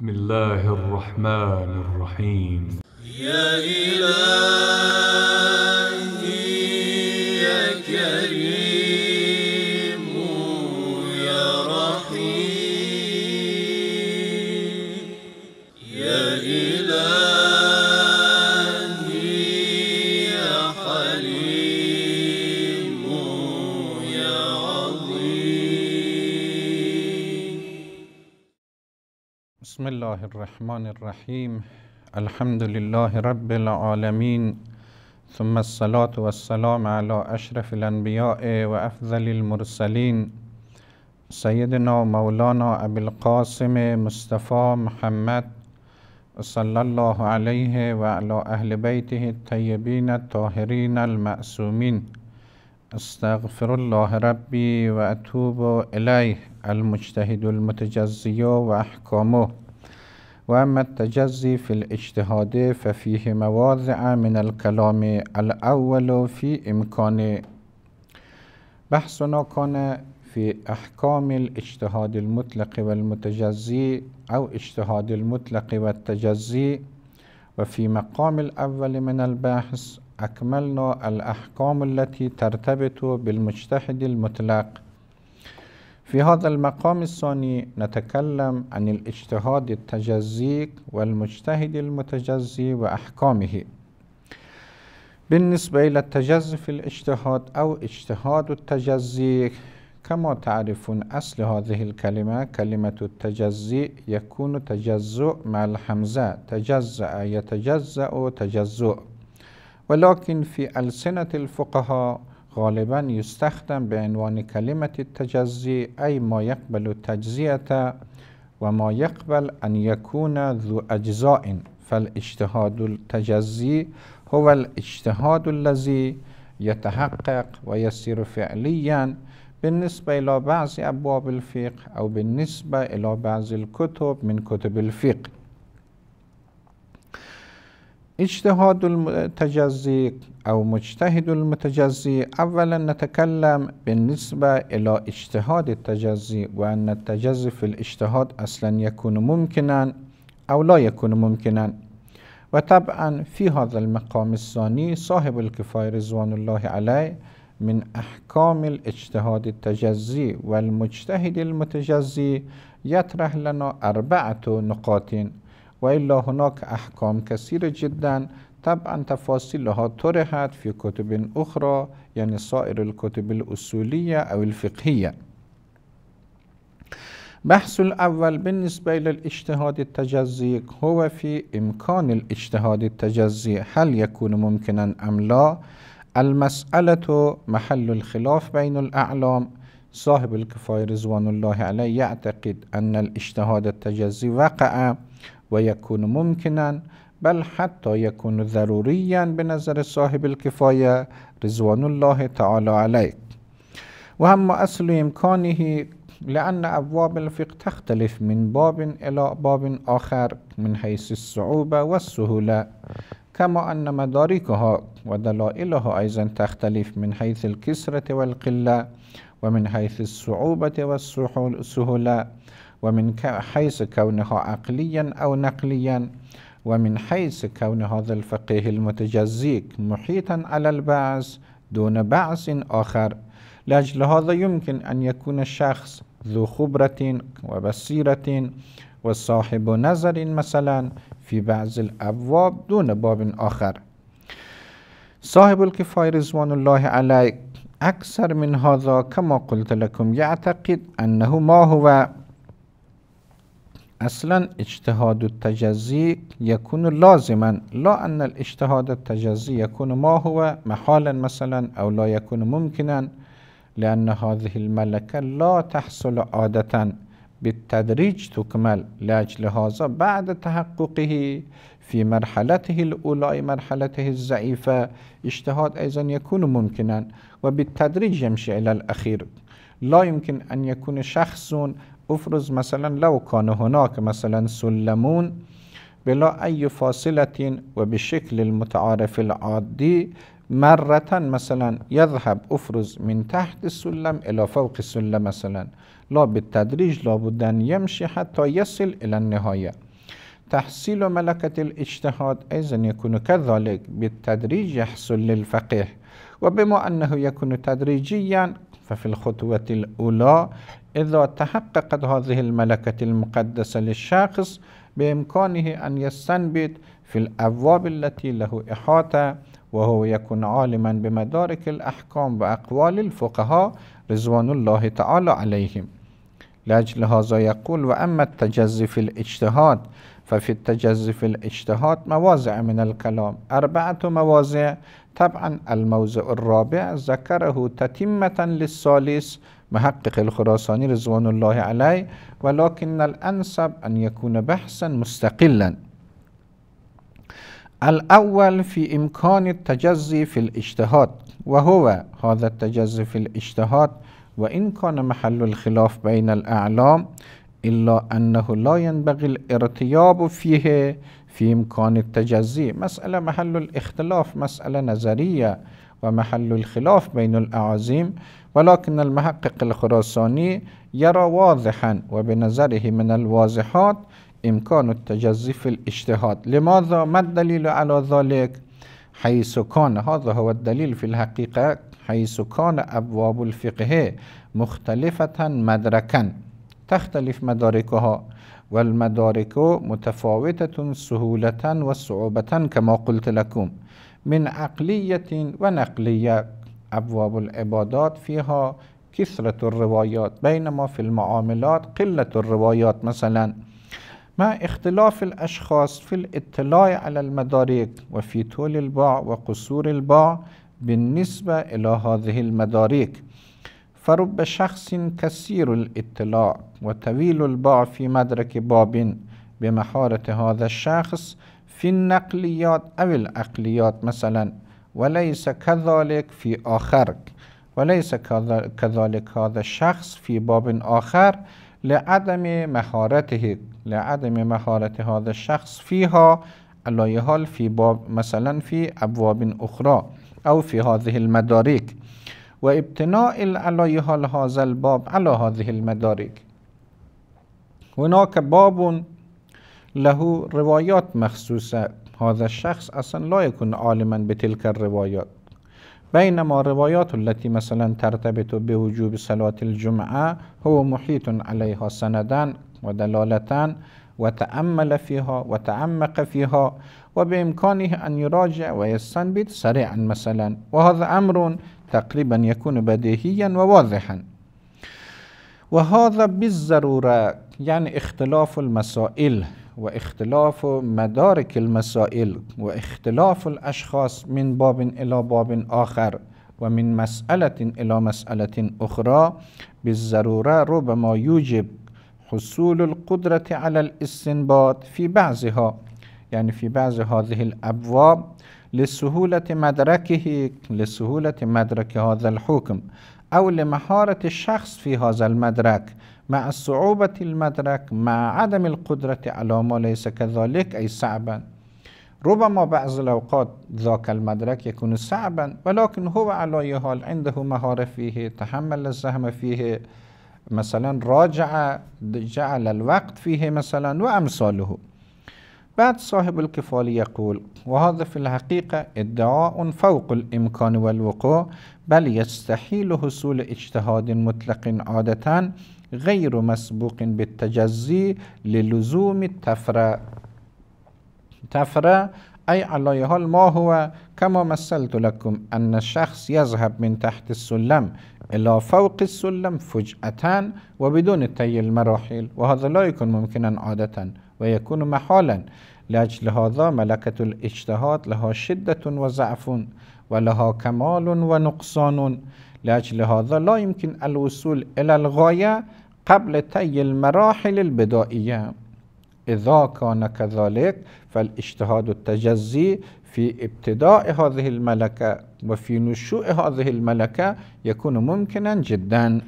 بسم الله الرحمن الرحيم يا إله الله الرحمن الرحيم الحمد لله رب العالمين ثم الصلاة والسلام على أشرف الأنبياء وأفضل المرسلين سيدنا مولانا أبي القاسم مصطفى محمد صلى الله عليه وعلى أهل بيته الطيبين الطاهرين المأسومين استغفر الله ربي وأتوب إليه المجتهد المتجزي وأحكمه وأما التجزي في الاجتهاد ففيه مواضع من الكلام الأول في إمكان بحثنا كان في أحكام الاجتهاد المطلق والمتجزي أو اجتهاد المطلق والتجزي وفي مقام الأول من البحث أكملنا الأحكام التي ترتبط بالمجتهد المطلق في هذا المقام الثاني نتكلم عن الاجتهاد التجزي والمجتهد المتجزي وأحكامه بالنسبة إلى التجزي في الاجتهاد أو اجتهاد التجزي كما تعرفون أصل هذه الكلمة كلمة التجزي يكون تجزؤ مع الحمزة تجزأ يتجزأ تجزؤ ولكن في ألسنة الفقهاء غالبا يستخدم بعنوان كلمة التجزي أي ما يقبل التجزية وما يقبل أن يكون ذو أجزاء فالاجتهاد التجزي هو الاجتهاد الذي يتحقق ويصير فعليا بالنسبة إلى بعض أبواب الفقه أو بالنسبة إلى بعض الكتب من كتب الفقه اجتهاد المتجزي أو مجتهد المتجزي أولا نتكلم بالنسبة إلى اجتهاد التجزي وأن التجزي في الاجتهاد أصلا يكون ممكنا أو لا يكون ممكنا وطبعا في هذا المقام الثاني صاحب الكفاية رضوان الله عليه من أحكام الاجتهاد التجزي والمجتهد المتجزي يطرح لنا أربعة نقاط وإلا هناك أحكام كثيرة جدا طبعا تفاصيلها طرحت في كتب أخرى يعني سائر الكتب الأصولية أو الفقهية بحث الأول بالنسبة إلى الاجتهاد التجزي هو في إمكان الاجتهاد التجزي هل يكون ممكنا أم لا المسألة محل الخلاف بين الأعلام صاحب الكفاية رضوان الله عليه يعتقد أن الاجتهاد التجزي وقع ويكون ممكنا بل حتى يكون ضروريا بنظر صاحب الكفاية رضوان الله تعالى عليه وهم أصل إمكانه لأن أبواب الفقه تختلف من باب إلى باب آخر من حيث الصعوبة والسهولة كما أن مداركها ودلائلها أيضا تختلف من حيث الكسرة والقلة ومن حيث الصعوبة والسهولة ومن حيث كونه عقليا أو نقليا ومن حيث كون هذا الفقيه المتجزيك محيطا على البعث دون بعث آخر لأجل هذا يمكن أن يكون الشخص ذو خبرة وبصيرة وصاحب نظر مثلا في بعض الأبواب دون باب آخر صاحب الكفاية رضوان الله عليه أكثر من هذا كما قلت لكم يعتقد أنه ما هو أصلا اجتهاد التجزي يكون لازما لا أن الاجتهاد التجزي يكون ما هو محالا مثلا أو لا يكون ممكنا لأن هذه الملكة لا تحصل عادة بالتدريج تكمل لأجل هذا بعد تحققه في مرحلته الأولى مرحلته الضعيفة اجتهاد أيضا يكون ممكنا وبالتدريج يمشي إلى الأخير لا يمكن أن يكون شخص افرض مثلا لو كان هناك مثلا سلمون بلا أي فاصلة وبشكل المتعارف العادي مرة مثلا يذهب أفرز من تحت السلم إلى فوق السلم مثلا لا بالتدريج لابد أن يمشي حتى يصل إلى النهاية تحصيل ملكة الاجتهاد أيضا يكون كذلك بالتدريج يحصل للفقيه وبما أنه يكون تدريجيا ففي الخطوة الأولى إذا تحققت هذه الملكة المقدسة للشخص بإمكانه أن يستنبت في الأبواب التي له إحاطة وهو يكون عالما بمدارك الأحكام وأقوال الفقهاء رضوان الله تعالى عليهم لأجل هذا يقول وأما التجزي في الاجتهاد ففي التجزي في الاجتهاد مواضع من الكلام أربعة مواضع طبعا الموضع الرابع ذكره تتمة للثالث محقق الخراساني رضوان الله عليه ولكن الأنسب أن يكون بحثا مستقلا الأول في إمكان التجزي في الاجتهاد وهو هذا التجزي في الاجتهاد وإن كان محل الخلاف بين الأعلام إلا أنه لا ينبغي الارتياب فيه في إمكان التجزي مسألة محل الاختلاف مسألة نظرية ومحل الخلاف بين الاعازيم ولكن المحقق الخراساني يرى واضحا وبنظره من الواضحات إمكان التجزي في الاجتهاد لماذا؟ ما الدليل على ذلك؟ حيث كان هذا هو الدليل في الحقيقة حيث كان أبواب الفقه مختلفة مدركا تختلف مداركها والمدارك متفاوتة سهولة وصعوبة كما قلت لكم من عقلية ونقلية أبواب العبادات فيها كثرة الروايات بينما في المعاملات قلة الروايات مثلا مع اختلاف الأشخاص في الاطلاع على المدارك وفي طول الباع وقصور الباع بالنسبة إلى هذه المدارك فرب شخص كثير الاطلاع وطويل الباع في مدرك باب بمحارة هذا الشخص في النقليات أو العقليات مثلاً وليس كذلك في آخرك وليس كذلك هذا الشخص في باب آخر لعدم مهارته لعدم مهارة هذا الشخص فيها على يهل في باب مثلا في أبواب أخرى أو في هذه المدارك وابتناء على يهل هذا الباب على هذه المدارك هناك باب له روايات مخصوصة هذا الشخص أصلا لا يكون عالما بتلك الروايات بينما الروايات التي مثلا ترتبط بوجوب صلاة الجمعة هو محيط عليها سندا ودلالة وتأمل فيها وتعمق فيها وبإمكانه أن يراجع ويستنبط سريعا مثلا وهذا أمر تقريبا يكون بديهيا وواضحا وهذا بالضرورة يعني اختلاف المسائل واختلاف مدارك المسائل واختلاف الأشخاص من باب إلى باب آخر ومن مسألة إلى مسألة أخرى بالضرورة ربما يوجب حصول القدرة على الاستنباط في بعضها يعني في بعض هذه الأبواب لسهولة مدركه لسهولة مدرك هذا الحكم أو لمهارة الشخص في هذا المدرك مع صعوبة المدرك مع عدم القدرة على ما ليس كذلك أي صعبا ربما بعض الأوقات ذاك المدرك يكون صعبا ولكن هو على أي حال عنده مهارة فيه تحمل الزحمة فيه مثلا راجع جعل الوقت فيه مثلا وأمثاله بعد صاحب الكفال يقول وهذا في الحقيقة ادعاء فوق الإمكان والوقوع بل يستحيل حصول اجتهاد مطلق عادة غير مسبوق بالتجزي للزوم التفرع تفرع أي على حال ما هو كما مثلت لكم أن الشخص يذهب من تحت السلم إلى فوق السلم فجأة وبدون تي المراحل وهذا لا يكون ممكنا عادة ويكون محالا لأجل هذا ملكة الاجتهاد لها شدة وزعف ولها كمال ونقصان لأجل هذا لا يمكن الوصول إلى الغاية قبل تي المراحل البدائية إذا كان كذلك فالاجتهاد التجزي في ابتداء هذه الملكة وفي نشوء هذه الملكة يكون ممكنا جداً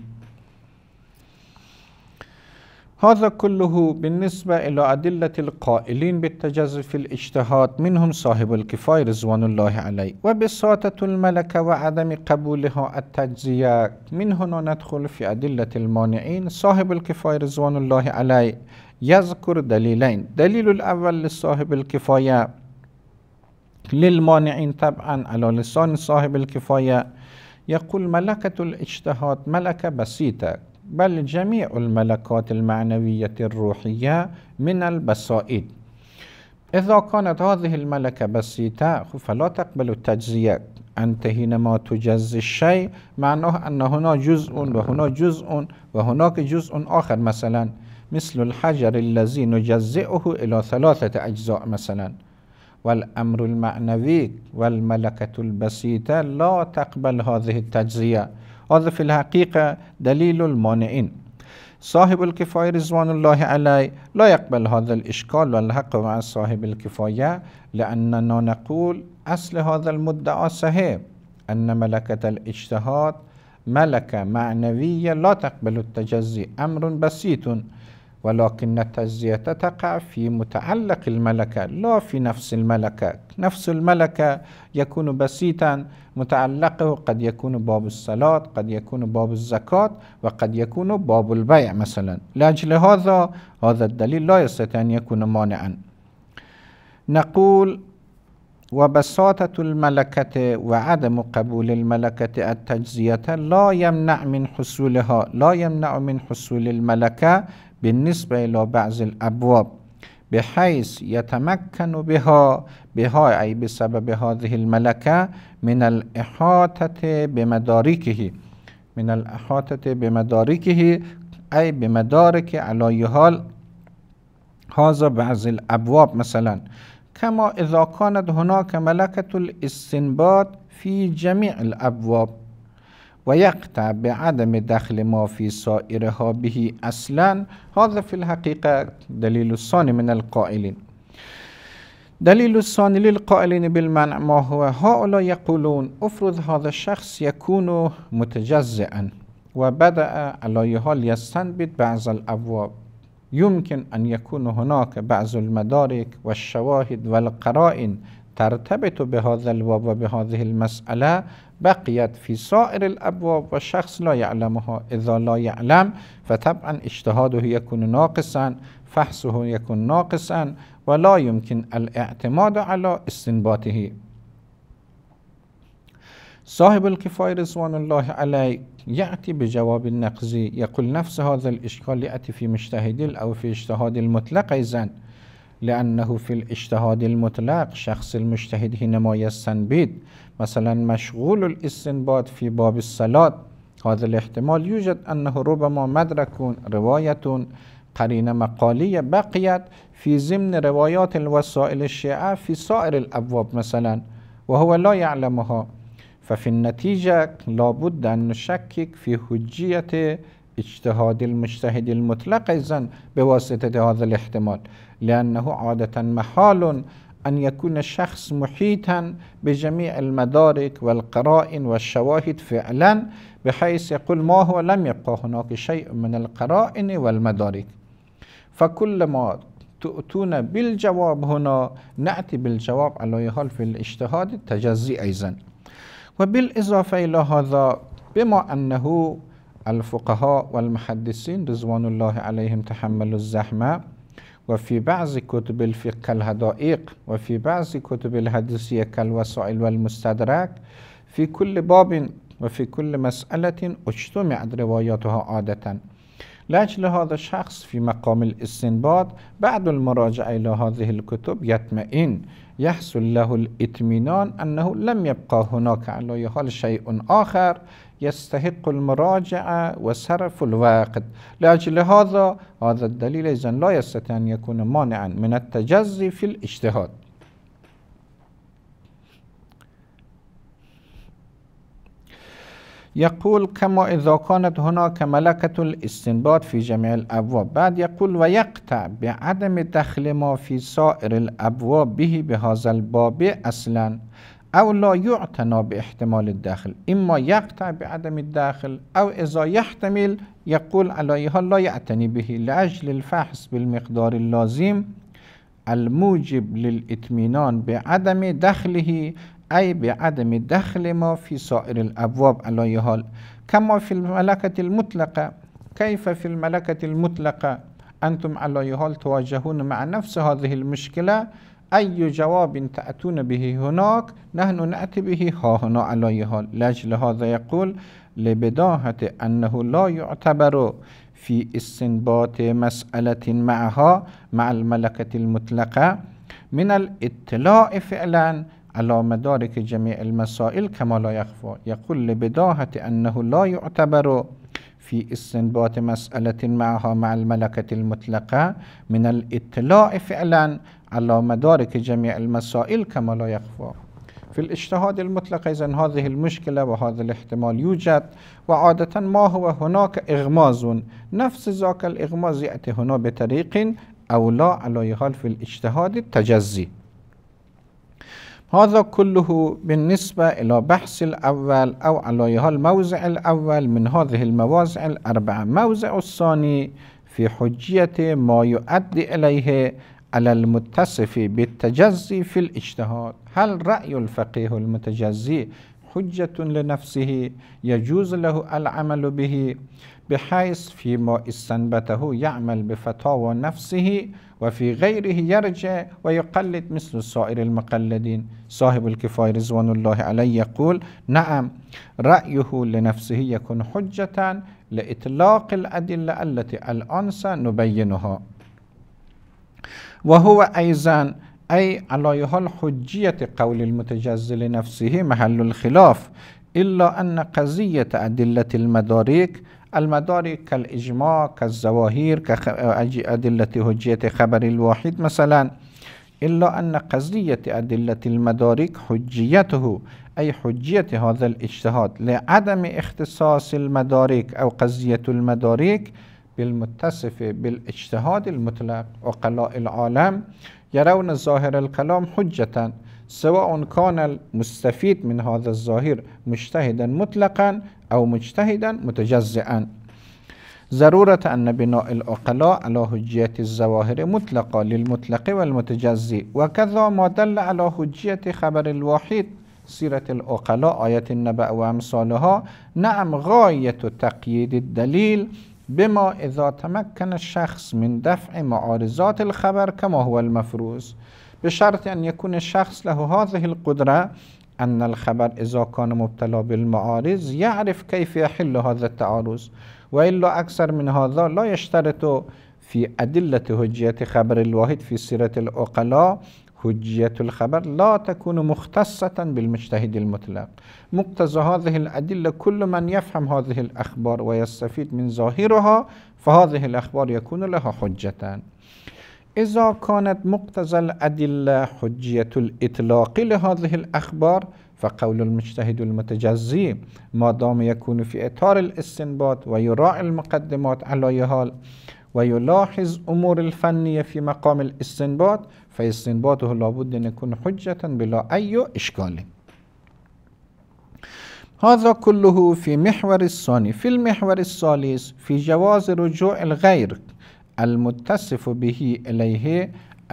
هذا كله بالنسبة إلى أدلة القائلين بالتجزي في الاجتهاد منهم صاحب الكفاية رضوان الله عليه وبساطة الملكة وعدم قبولها التجزية من هنا ندخل في أدلة المانعين صاحب الكفاية رضوان الله عليه يذكر دليلين دليل الأول لصاحب الكفاية للمانعين طبعا على لسان صاحب الكفاية يقول ملكة الاجتهاد ملكة بسيطة بل جميع الملكات المعنوية الروحية من البسائط إذا كانت هذه الملكة بسيطة فلا تقبل التجزيات أنت حينما تجزي الشيء معناه أن هنا جزء وهنا جزء وهناك جزء آخر مثلا مثل الحجر الذي نجزئه إلى ثلاثة أجزاء مثلا والأمر المعنوي والملكة البسيطة لا تقبل هذه التجزية هذا في الحقيقة دليل المانعين صاحب الكفاية رضوان الله عليه لا يقبل هذا الإشكال والحق مع صاحب الكفاية لأننا نقول أصل هذا المدعى صحيح أن ملكة الاجتهاد ملكة معنوية لا تقبل التجزي أمر بسيط ولكن التجزية تقع في متعلق الملكة لا في نفس الملكة نفس الملكة يكون بسيطا متعلقه قد يكون باب الصلاة قد يكون باب الزكاة وقد يكون باب البيع مثلا لأجل هذا هذا الدليل لا يستطيع أن يكون مانعا نقول وبساطة الملكة وعدم قبول الملكة التجزية لا يمنع من حصولها لا يمنع من حصول الملكة بالنسبة إلى بعض الأبواب به حیث یتمکن بها بها ای به سبب هذه الملکه من الاحاطه به مدارکه من الاحاطه به ای به مدارک علای حال هذا بعض الابواب مثلا كما اذا كانت هناك ملكه الاستنباط في جميع الابواب و بعدم به عدم دخل ما فی سائرها بهی اصلا هذا في الحقيقة دلیل ثانی من القائلین دلیل الثانی للقائلین بالمنع ما هو هؤلاء یقولون افرض هذا الشخص یکون متجزعا و علی علای حال بعض الابواب يمكن أن يكون هناك بعض المدارك والشواهد والقرائن ترتبط بهذا الباب وبهذه المسألة بقيت في سائر الأبواب والشخص لا يعلمها إذا لا يعلم فطبعا اجتهاده يكون ناقصا فحصه يكون ناقصا ولا يمكن الاعتماد على استنباطه صاحب الكفاية رضوان الله عليه يأتي بجواب النقزي يقول نفس هذا الإشكال يأتي في مجتهد أو في اجتهاد المطلق أيضا لأنه في الاجتهاد المطلق شخص المجتهد حينما يستنبيد مثلا مشغول الاستنباط في باب الصلاة هذا الاحتمال يوجد أنه ربما مدرك رواية قرينة مقالية بقيت في ضمن روايات الوسائل الشيعة في سائر الأبواب مثلا وهو لا يعلمها ففي النتيجة لابد أن نشكك في حجية اجتهاد المجتهد المطلق إذن بواسطة هذا الاحتمال لأنه عادة محال أن يكون الشخص محيطا بجميع المدارك والقرائن والشواهد فعلا بحيث يقول ما هو لم يبقى هناك شيء من القرائن والمدارك فكلما تؤتون بالجواب هنا نأتي بالجواب على حال في الاجتهاد التجزي أيضا وبالإضافة إلى هذا بما أنه الفقهاء والمحدثين رضوان الله عليهم تحملوا الزحمة وفي بعض كتب الفقه كالهدائق وفي بعض كتب الهدسية كالوسائل والمستدرك في كل باب وفي كل مسألة اجتمعت رواياتها عادة لأجل هذا الشخص في مقام الاستنباط بعد المراجعة إلى هذه الكتب يطمئن يحصل له الاطمئنان أنه لم يبقى هناك على حال شيء آخر يستحق المراجعة وصرف الوقت لأجل هذا هذا الدليل اذا لا يستطيع أن يكون مانعا من التجزي في الاجتهاد يقول كما إذا كانت هناك ملكة الاستنباط في جميع الأبواب بعد يقول ويقطع بعدم دخل ما في سائر الأبواب به بهذا الباب أصلا أو لا يعتنى باحتمال الداخل إما يقطع بعدم الداخل أو إذا يحتمل يقول عليها لا يعتني به لأجل الفحص بالمقدار اللازم الموجب للإتمينان بعدم دخله أي بعدم دخل ما في سائر الأبواب على يهال كما في الملكة المطلقة كيف في الملكة المطلقة أنتم على يهال تواجهون مع نفس هذه المشكلة أي جواب تأتون به هناك نحن نأتي به ها هنا على يهال لأجل هذا يقول لبداهة أنه لا يعتبر في استنباط مسألة معها مع الملكة المطلقة من الاطلاع فعلا على مدارك جميع المسائل كما لا يخفى يقول لبداهة أنه لا يعتبر في استنباط مسألة معها مع الملكة المطلقة من الاطلاع فعلا على مدارك جميع المسائل كما لا يخفى في الاجتهاد المطلق إذا هذه المشكلة وهذا الاحتمال يوجد وعادة ما هو هناك إغماز نفس ذاك الإغماز يأتي هنا بطريق أو لا على حال في الاجتهاد التجزي هذا كله بالنسبة إلى بحث الأول أو على الموزع الأول من هذه المواضع الأربعة موزع الثاني في حجية ما يؤدي إليه على المتصف بالتجزي في الاجتهاد هل رأي الفقيه المتجزي حجة لنفسه يجوز له العمل به بحيث فيما استنبته يعمل بفتاوى نفسه وفي غيره يرجع ويقلد مثل سائر المقلدين صاحب الكفاية رضوان الله عليه يقول نعم رأيه لنفسه يكون حجة لإطلاق الأدلة التي الآن سنبينها وهو أيضا أي على حال حجية قول المتجز لنفسه محل الخلاف إلا أن قضية أدلة المدارك المدارك كالإجماع كالزواهير كأدلة هجية خبر الواحد مثلا إلا أن قضية أدلة المدارك حجيته أي حجية هذا الاجتهاد لعدم اختصاص المدارك أو قضية المدارك بالمتصف بالاجتهاد المطلق عقلاء العالم يرون ظاهر الكلام حجة سواء كان المستفيد من هذا الظاهر مجتهدا مطلقا أو مجتهدا متجزئا ضرورة أن بناء العقلاء على حجية الظواهر مطلقة للمطلق والمتجزي وكذا ما دل على حجية خبر الواحد سيرة العقلاء آية النبأ وأمثالها نعم غاية تقييد الدليل بما إذا تمكن الشخص من دفع معارضات الخبر كما هو المفروض بشرط أن يكون الشخص له هذه القدرة أن الخبر إذا كان مبتلى بالمعارض يعرف كيف يحل هذا التعارض وإلا أكثر من هذا لا يشترط في أدلة هجية خبر الواحد في سيرة العقلاء هجية الخبر لا تكون مختصة بالمجتهد المطلق مقتضى هذه الأدلة كل من يفهم هذه الأخبار ويستفيد من ظاهرها فهذه الأخبار يكون لها حجة إذا كانت مقتضى الأدلة حجية الإطلاق لهذه الأخبار فقول المجتهد المتجزي ما دام يكون في إطار الاستنباط ويراعي المقدمات على يهال ويلاحظ أمور الفنية في مقام الاستنباط فاستنباطه لابد أن يكون حجة بلا أي إشكال هذا كله في محور الثاني في المحور الثالث في جواز رجوع الغير المتصف به إليه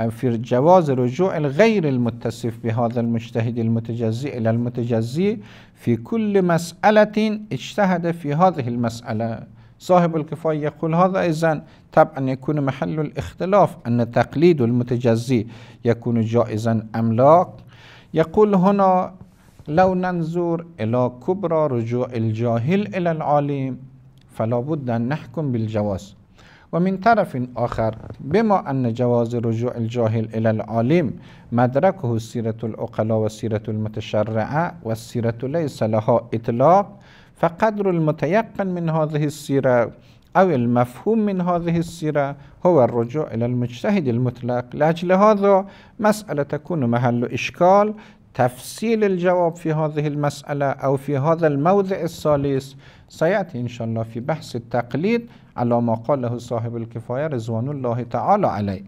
في جواز رجوع الغير المتصف بهذا المجتهد المتجزي إلى المتجزي في كل مسألة اجتهد في هذه المسألة صاحب الكفاية يقول هذا إذن طبعا يكون محل الاختلاف أن تقليد المتجزي يكون جائزا أم لا يقول هنا لو ننظر إلى كبرى رجوع الجاهل إلى العالم فلا بد أن نحكم بالجواز ومن طرف آخر بما أن جواز رجوع الجاهل إلى العالم مدركه سيرة العقلاء وسيرة المتشرعة والسيرة ليس لها إطلاق فقدر المتيقن من هذه السيرة أو المفهوم من هذه السيرة هو الرجوع إلى المجتهد المطلق لأجل هذا مسألة تكون محل إشكال تفصيل الجواب في هذه المسألة أو في هذا الموضع الثالث سيأتي إن شاء الله في بحث التقليد على ما قاله صاحب الكفاية رضوان الله تعالى عليه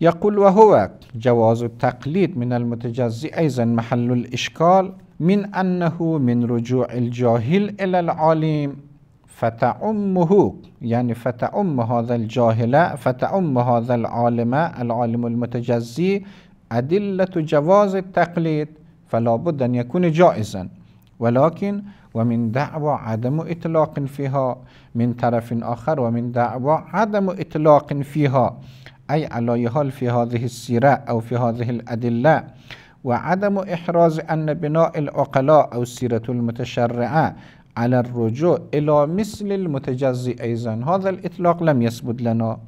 يقول وهو جواز التقليد من المتجزي أيضا محل الإشكال من أنه من رجوع الجاهل إلى العالم فتعمه يعني فتعم هذا الجاهل فتعم هذا العالم العالم المتجزي أدلة جواز التقليد فلا بد أن يكون جائزا ولكن ومن دعوى عدم إطلاق فيها من طرف آخر ومن دعوى عدم إطلاق فيها أي على يهال في هذه السيرة أو في هذه الأدلة وعدم إحراز أن بناء العقلاء أو السيرة المتشرعة على الرجوع إلى مثل المتجزي أيضا هذا الإطلاق لم يثبت لنا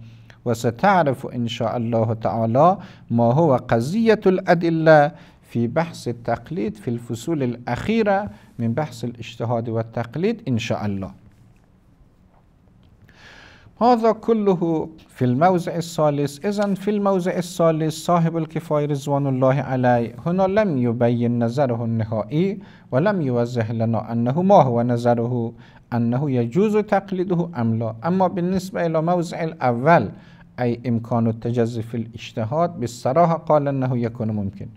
وستعرف إن شاء الله تعالى ما هو قضية الأدلة في بحث التقليد في الفصول الأخيرة من بحث الاجتهاد والتقليد إن شاء الله هذا كله في الموضع الثالث إذا في الموضع الثالث صاحب الكفاية رضوان الله عليه هنا لم يبين نظره النهائي ولم يوضح لنا أنه ما هو نظره أنه يجوز تقليده أم لا أما بالنسبة إلى موضع الأول أي إمكان التجزي في الاجتهاد بالصراحة قال أنه يكون ممكن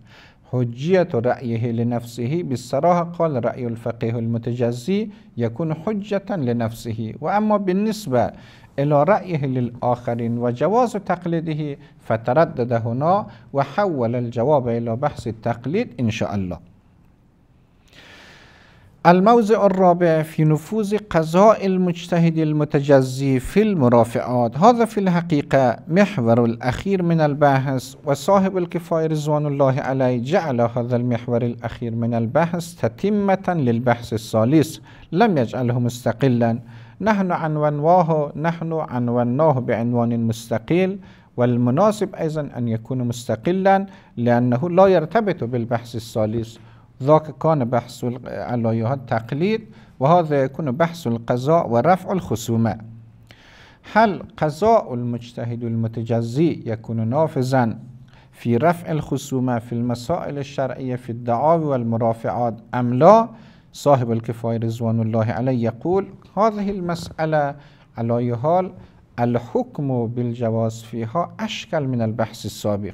حجية رأيه لنفسه بالصراحة قال رأي الفقيه المتجزي يكون حجة لنفسه وأما بالنسبة إلى رأيه للآخرين وجواز تقليده فتردد هنا وحول الجواب إلى بحث التقليد إن شاء الله الموضع الرابع في نفوذ قضاء المجتهد المتجزي في المرافعات هذا في الحقيقة محور الأخير من البحث وصاحب الكفاية رضوان الله عليه جعل هذا المحور الأخير من البحث تتمة للبحث الثالث لم يجعله مستقلا نحن عنوناه نحن عنوناه بعنوان مستقل والمناسب أيضا أن يكون مستقلا لأنه لا يرتبط بالبحث الثالث ذاك كان بحث على التقليد وهذا يكون بحث القضاء ورفع الخصومة هل قضاء المجتهد المتجزي يكون نافذا في رفع الخصومة في المسائل الشرعية في الدعاوي والمرافعات أم لا صاحب الكفاية رضوان الله عليه يقول هذه المسألة على حال الحكم بالجواز فيها أشكل من البحث السابق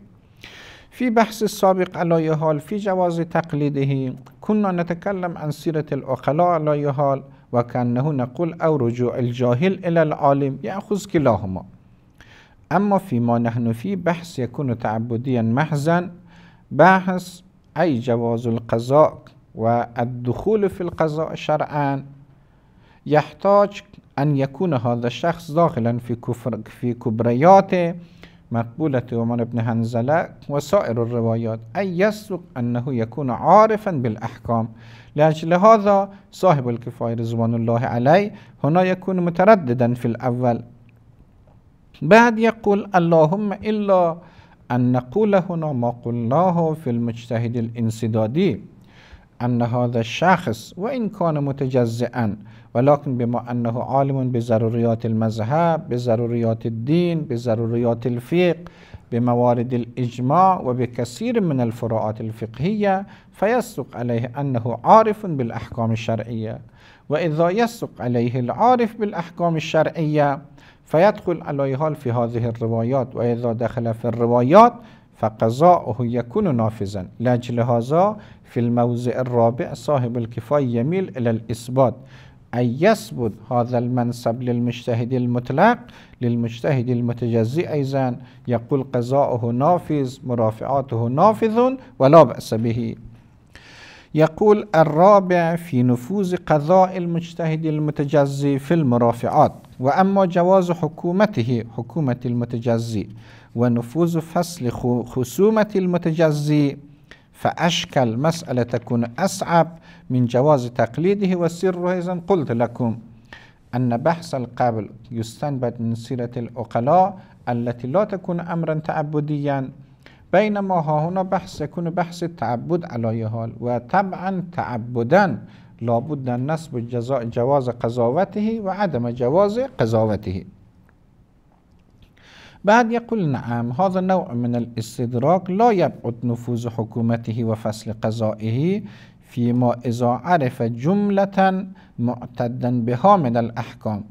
في بحث السابق على حال في جواز تقليده كنا نتكلم عن سيرة الأقلاء على حال وكأنه نقول أو رجوع الجاهل إلى العالم يأخذ كلاهما أما فيما نحن في بحث يكون تعبديا محزا بحث أي جواز القضاء والدخول في القضاء شرعا يحتاج أن يكون هذا الشخص داخلا في كفر في كبرياته مقبولة عمر بن هنزلة وسائر الروايات أي يسوق أنه يكون عارفا بالأحكام لأجل هذا صاحب الكفاية رضوان الله عليه هنا يكون مترددا في الأول بعد يقول اللهم إلا أن نقول هنا ما قلناه في المجتهد الانسدادي أن هذا الشخص وإن كان متجزئا ولكن بما أنه عالم بضروريات المذهب بضروريات الدين بضروريات الفقه بموارد الإجماع وبكثير من الفروعات الفقهية فيسق عليه أنه عارف بالأحكام الشرعية وإذا يسق عليه العارف بالأحكام الشرعية فيدخل عليه في هذه الروايات وإذا دخل في الروايات فقضاؤه يكون نافذا لأجل هذا في الموضع الرابع صاحب الكفاية يميل إلى الإثبات أن يثبت هذا المنصب للمجتهد المطلق للمجتهد المتجزي أيضا يقول قضاؤه نافذ مرافعاته نافذ ولا بأس به يقول الرابع في نفوذ قضاء المجتهد المتجزي في المرافعات وأما جواز حكومته حكومة المتجزي ونفوذ فصل خصومة المتجزي فأشكل مسألة تكون أصعب من جواز تقليده والسر إذا قلت لكم أن بحث القبل يستنبط من سيرة العقلاء التي لا تكون أمرا تعبديا بينما ها هنا بحث يكون بحث التعبد على أي حال وطبعا تعبدا لابد أن نسب جواز قضاوته وعدم جواز قضاوته بعد يقول نعم هذا نوع من الاستدراك لا يبعد نفوذ حكومته وفصل قضائه فيما إذا عرف جملة معتدا بها من الأحكام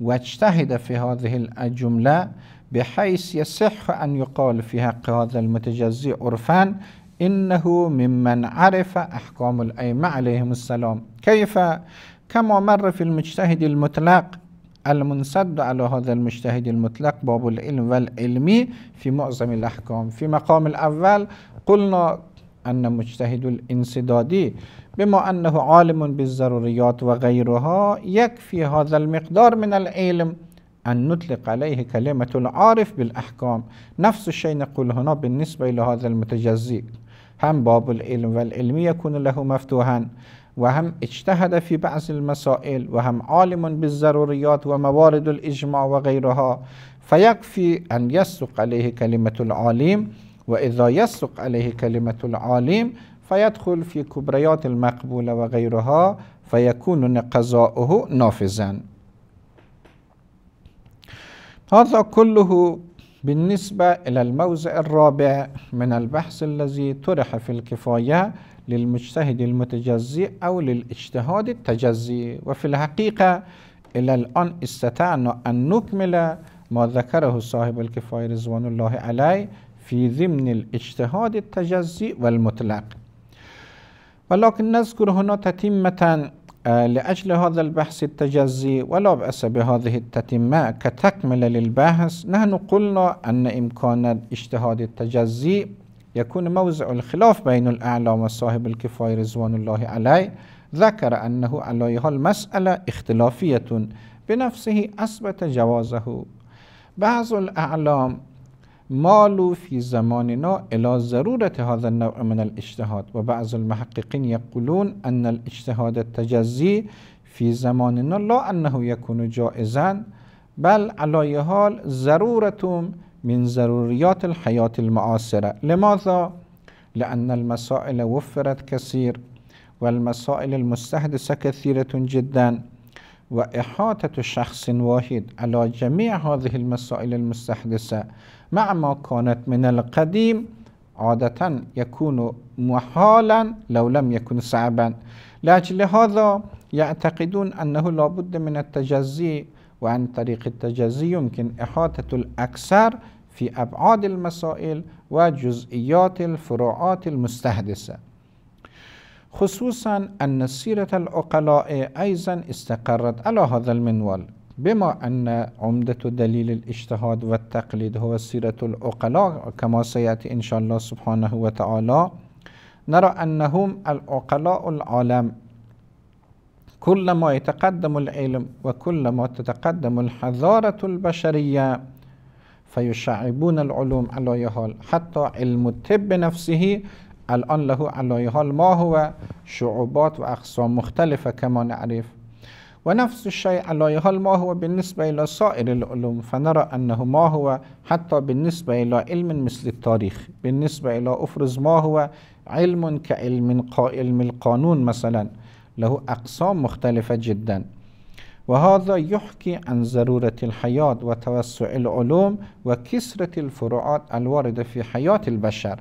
واجتهد في هذه الجملة بحيث يصح أن يقال في حق هذا المتجزي عرفا إنه ممن عرف أحكام الأئمة عليهم السلام كيف؟ كما مر في المجتهد المطلق المنسد على هذا المجتهد المطلق باب العلم والعلمي في معظم الأحكام في مقام الأول قلنا أن مجتهد الانسدادي بما أنه عالم بالضروريات وغيرها يكفي هذا المقدار من العلم أن نطلق عليه كلمة العارف بالأحكام نفس الشيء نقول هنا بالنسبة إلى هذا المتجزئ هم باب العلم والعلم يكون له مفتوحا وهم اجتهد في بعض المسائل وهم عالم بالضروريات وموارد الإجماع وغيرها فيكفي أن يسق عليه كلمة العالم وإذا يسق عليه كلمة العالم فيدخل في كبريات المقبولة وغيرها فيكون قضاؤه نافذا هذا كله بالنسبة إلى الموزع الرابع من البحث الذي طرح في الكفاية للمجتهد المتجزي أو للاجتهاد التجزي وفي الحقيقة إلى الآن استطعنا أن نكمل ما ذكره صاحب الكفاية رضوان الله عليه في ضمن الاجتهاد التجزي والمطلق ولكن نذكر هنا تتمة آه، لأجل هذا البحث التجزي ولا بأس بهذه التتمة كتكملة للبحث نحن قلنا أن إمكان اجتهاد التجزي يكون موزع الخلاف بين الأعلام وصاحب الكفاية رضوان الله عليه ذكر أنه عليها المسألة اختلافية بنفسه أثبت جوازه بعض الأعلام مالوا في زماننا إلى ضرورة هذا النوع من الاجتهاد وبعض المحققين يقولون أن الاجتهاد التجزي في زماننا لا أنه يكون جائزا بل على حال ضرورة من ضروريات الحياة المعاصرة لماذا؟ لأن المسائل وفرت كثير والمسائل المستحدثة كثيرة جدا وإحاطة شخص واحد على جميع هذه المسائل المستحدثة مع ما كانت من القديم عادة يكون محالا لو لم يكن صعبا لأجل هذا يعتقدون أنه لابد من التجزي وعن طريق التجزي يمكن إحاطة الأكثر في أبعاد المسائل وجزئيات الفروعات المستحدثة خصوصا أن سيرة العقلاء أيضا استقرت على هذا المنوال بما أن عمدة دليل الاجتهاد والتقليد هو سيرة العقلاء كما سيأتي إن شاء الله سبحانه وتعالى نرى أنهم العقلاء العالم كلما يتقدم العلم وكلما تتقدم الحضارة البشرية فيشعبون العلوم على يهال حتى علم الطب نفسه الآن له على يهال ما هو شعوبات وأقسام مختلفة كما نعرف ونفس الشيء على حال ما هو بالنسبة إلى سائر العلوم فنرى أنه ما هو حتى بالنسبة إلى علم مثل التاريخ بالنسبة إلى أفرز ما هو علم كعلم علم القانون مثلا له أقسام مختلفة جدا وهذا يحكي عن ضرورة الحياة وتوسع العلوم وكسرة الفروعات الواردة في حياة البشر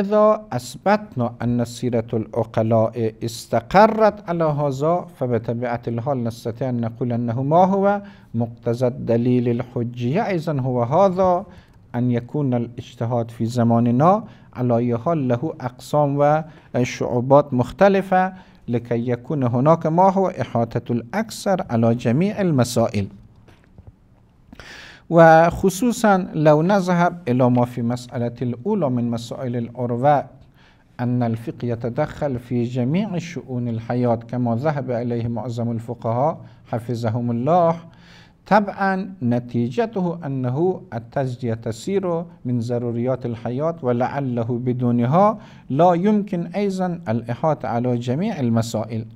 اذا اثبتنا ان سیرت العقلاء استقرت على هذا فبتبعت الحال نستطيع ان نقول انه ما هو مقتضى دلیل الحجیه ایضا هو هذا ان يكون الاجتهاد في زماننا على حال له اقسام و شعوبات مختلفه لكي يكون هناك ما هو احاطه الاکثر علی جمیع المسائل وخصوصا لو نذهب إلى ما في مسألة الأولى من مسائل العرفات أن الفقه يتدخل في جميع شؤون الحياة كما ذهب إليه معظم الفقهاء حفظهم الله طبعا نتيجته أنه التزكية تسير من ضروريات الحياة ولعله بدونها لا يمكن أيضا الإحاطة على جميع المسائل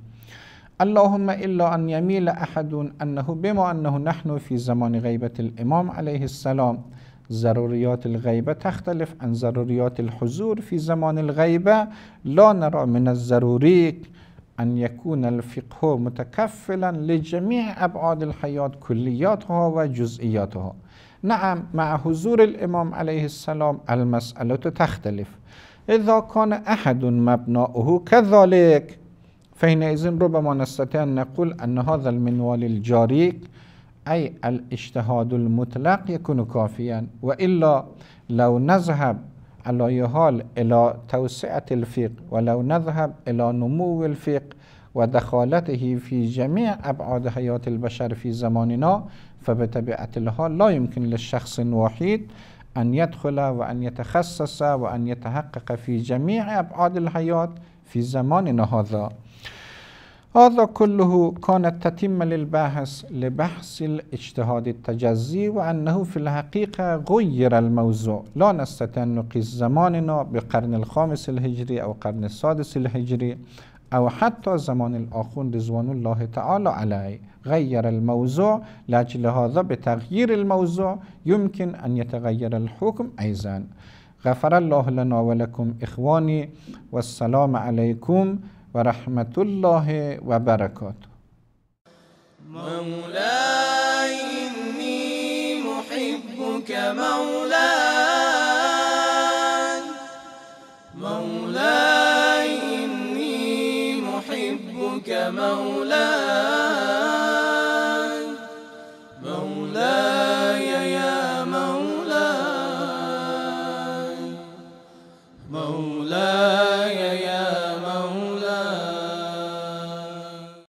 اللهم إلا أن يميل أحد أنه بما أنه نحن في زمان غيبة الإمام عليه السلام ضروريات الغيبة تختلف عن ضروريات الحضور في زمان الغيبة لا نرى من الضروري أن يكون الفقه متكفلا لجميع أبعاد الحياة كلياتها وجزئياتها نعم مع حضور الإمام عليه السلام المسألة تختلف إذا كان أحد مبناؤه كذلك فحينئذ ربما نستطيع أن نقول أن هذا المنوال الجاري أي الاجتهاد المطلق يكون كافيا وإلا لو نذهب على يهال إلى توسعة الفيق ولو نذهب إلى نمو الفيق ودخالته في جميع أبعاد حياة البشر في زماننا فبطبيعة الحال لا يمكن للشخص واحد أن يدخل وأن يتخصص وأن يتحقق في جميع أبعاد الحياة في زماننا هذا هذا كله كانت تتم للباحث لبحث الاجتهاد التجزي وأنه في الحقيقة غير الموضوع لا نستطيع أن نقيس زماننا بقرن الخامس الهجري أو قرن السادس الهجري أو حتى زمان الآخون رضوان الله تعالى عليه غير الموضوع لأجل هذا بتغيير الموضوع يمكن أن يتغير الحكم أيضا غفر الله لنا ولكم إخواني والسلام عليكم ورحمة الله وبركاته مولاي إني محبك مولاي